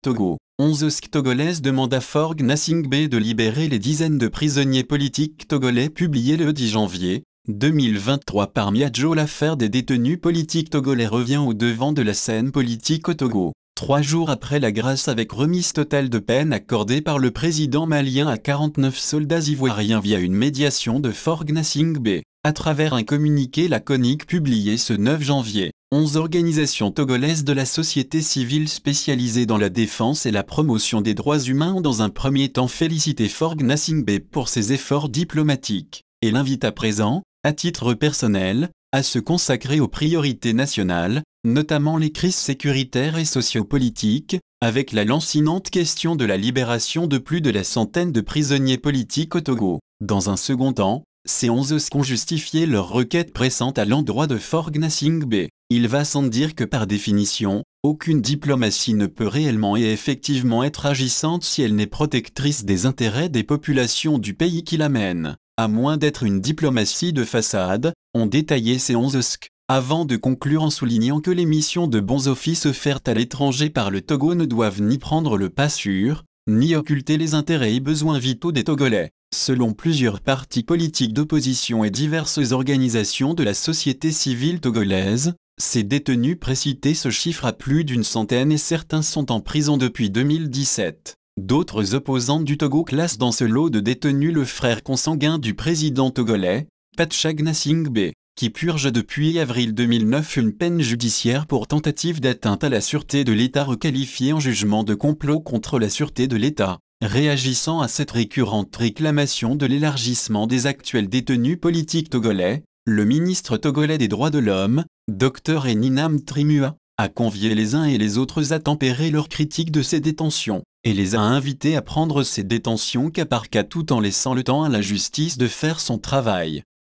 Togo. 11 Osc togolaises demandent à Forg Nassingbe de libérer les dizaines de prisonniers politiques togolais publiés le 10 janvier 2023 par Miadjo. L'affaire des détenus politiques togolais revient au devant de la scène politique au Togo. Trois jours après la grâce avec remise totale de peine accordée par le président malien à 49 soldats ivoiriens via une médiation de Forg Nassingbe, à travers un communiqué laconique publié ce 9 janvier. Onze organisations togolaises de la société civile spécialisées dans la défense et la promotion des droits humains ont dans un premier temps félicité Forg Nassingbe pour ses efforts diplomatiques et l'invite à présent, à titre personnel, à se consacrer aux priorités nationales, notamment les crises sécuritaires et sociopolitiques, avec la lancinante question de la libération de plus de la centaine de prisonniers politiques au Togo. Dans un second temps, ces 11 ont justifié leur requête pressante à l'endroit de Forg Nassingbe. Il va sans dire que par définition, aucune diplomatie ne peut réellement et effectivement être agissante si elle n'est protectrice des intérêts des populations du pays qui l'amène, à moins d'être une diplomatie de façade, ont détaillé ces 11 SC. Avant de conclure en soulignant que les missions de bons offices offertes à l'étranger par le Togo ne doivent ni prendre le pas sur, ni occulter les intérêts et besoins vitaux des Togolais. Selon plusieurs partis politiques d'opposition et diverses organisations de la société civile togolaise, ces détenus précités se chiffrent à plus d'une centaine et certains sont en prison depuis 2017. D'autres opposants du Togo classent dans ce lot de détenus le frère consanguin du président togolais, Patchag Nasingbe, qui purge depuis avril 2009 une peine judiciaire pour tentative d'atteinte à la sûreté de l'État requalifiée en jugement de complot contre la sûreté de l'État. Réagissant à cette récurrente réclamation de l'élargissement des actuels détenus politiques togolais, le ministre togolais des droits de l'homme, Dr Eninam Trimua, a convié les uns et les autres à tempérer leurs critique de ces détentions, et les a invités à prendre ces détentions cas par cas tout en laissant le temps à la justice de faire son travail.